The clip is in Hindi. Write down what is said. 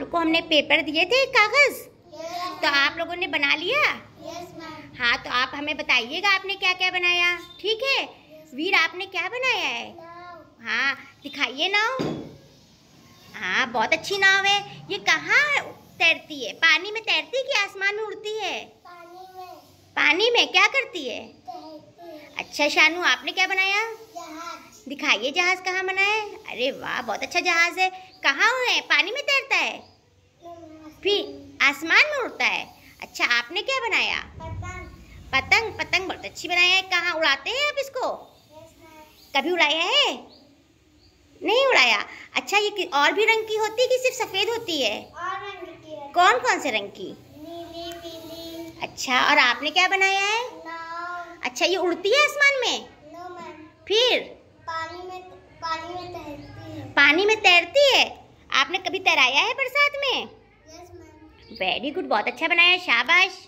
लोग को हमने पेपर दिए थे कागज तो आप लोगों ने बना लिया yes, हाँ तो आप हमें बताइएगा आपने क्या क्या बनाया ठीक है yes, वीर आपने क्या बनाया है no. हाँ दिखाइए नाव हाँ बहुत अच्छी नाव है ये कहाँ तैरती है पानी में तैरती कि आसमान में उड़ती है पानी में पानी में क्या करती है अच्छा शानू आपने क्या बनाया दिखाइए जहाज कहाँ बना है अरे वाह बहुत अच्छा जहाज है कहाँ है पानी में तैरता है फिर आसमान में उड़ता है अच्छा आपने क्या बनाया पतंग पतंग पतंग बहुत अच्छी बनाया है कहाँ उड़ाते हैं आप इसको कभी उड़ाया है नहीं उड़ाया अच्छा ये और भी रंग की होती है कि सिर्फ सफेद होती है कौन कौन से रंग की अच्छा और आपने क्या बनाया है अच्छा ये उड़ती है आसमान में फिर पानी में तैरती है पानी में तैरती है आपने कभी तैराया है बरसात में वेरी yes, गुड बहुत अच्छा बनाया शाबाश